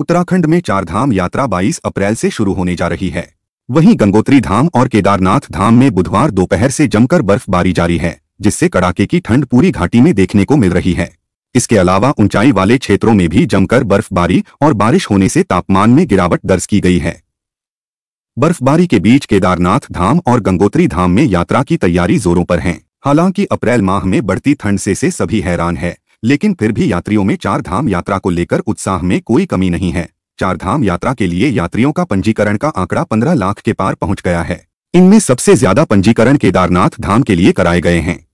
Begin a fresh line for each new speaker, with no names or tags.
उत्तराखंड में चारधाम यात्रा 22 अप्रैल से शुरू होने जा रही है वहीं गंगोत्री धाम और केदारनाथ धाम में बुधवार दोपहर से जमकर बर्फबारी जारी है जिससे कड़ाके की ठंड पूरी घाटी में देखने को मिल रही है इसके अलावा ऊंचाई वाले क्षेत्रों में भी जमकर बर्फबारी और बारिश होने से तापमान में गिरावट दर्ज की गई है बर्फबारी के बीच केदारनाथ धाम और गंगोत्री धाम में यात्रा की तैयारी जोरों पर है हालांकि अप्रैल माह में बढ़ती ठंड से, से सभी हैरान है लेकिन फिर भी यात्रियों में चार धाम यात्रा को लेकर उत्साह में कोई कमी नहीं है चार धाम यात्रा के लिए यात्रियों का पंजीकरण का आंकड़ा पंद्रह लाख के पार पहुंच गया है इनमें सबसे ज्यादा पंजीकरण केदारनाथ धाम के लिए कराए गए हैं